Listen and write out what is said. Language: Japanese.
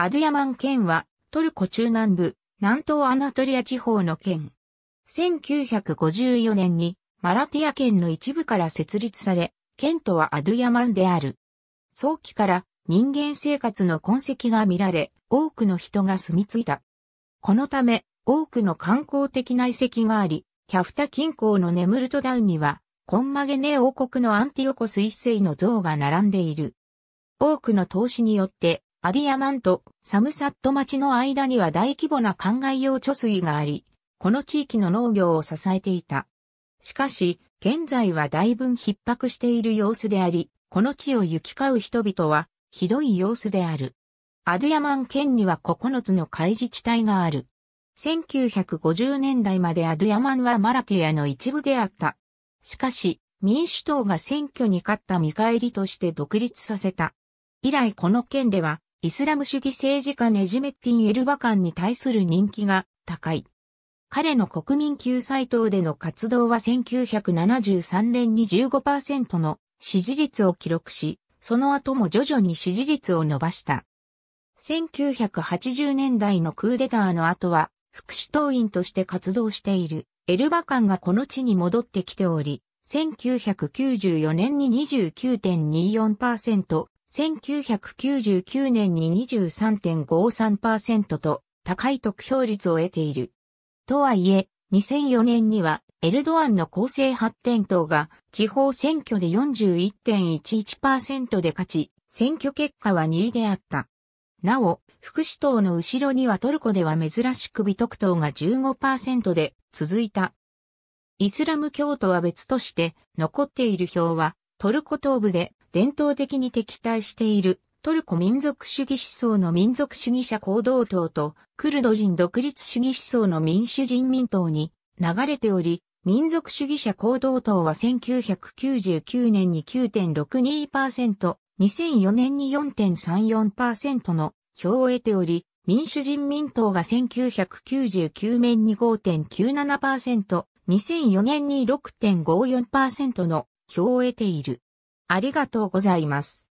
アドゥヤマン県は、トルコ中南部、南東アナトリア地方の県。1954年に、マラティア県の一部から設立され、県都はアドゥヤマンである。早期から人間生活の痕跡が見られ、多くの人が住み着いた。このため、多くの観光的な遺跡があり、キャフタ近郊のネムルトダウンには、コンマゲネ王国のアンティオコス一世の像が並んでいる。多くの投資によって、アディアマンとサムサット町の間には大規模な灌漑用貯水があり、この地域の農業を支えていた。しかし、現在は大分逼迫している様子であり、この地を行き交う人々は、ひどい様子である。アドィヤマン県には9つの海自治体がある。1950年代までアドィヤマンはマラティアの一部であった。しかし、民主党が選挙に勝った見返りとして独立させた。以来この県ではイスラム主義政治家ネジメッティン・エルバカンに対する人気が高い。彼の国民救済党での活動は1973年に15%の支持率を記録し、その後も徐々に支持率を伸ばした。1980年代のクーデターの後は、副首党員として活動しているエルバカンがこの地に戻ってきており、1994年に29.24%、1999年に23.53%と高い得票率を得ている。とはいえ、2004年にはエルドアンの構成発展党が地方選挙で41.11%で勝ち、選挙結果は2位であった。なお、福祉党の後ろにはトルコでは珍しく美徳党が15%で続いた。イスラム教徒は別として残っている票はトルコ東部で伝統的に敵対しているトルコ民族主義思想の民族主義者行動党とクルド人独立主義思想の民主人民党に流れており、民族主義者行動党は1999年に9.62%、2004年に4.34%の票を得ており、民主人民党が1999年に5.97%、2004年に6.54%の票を得ている。ありがとうございます。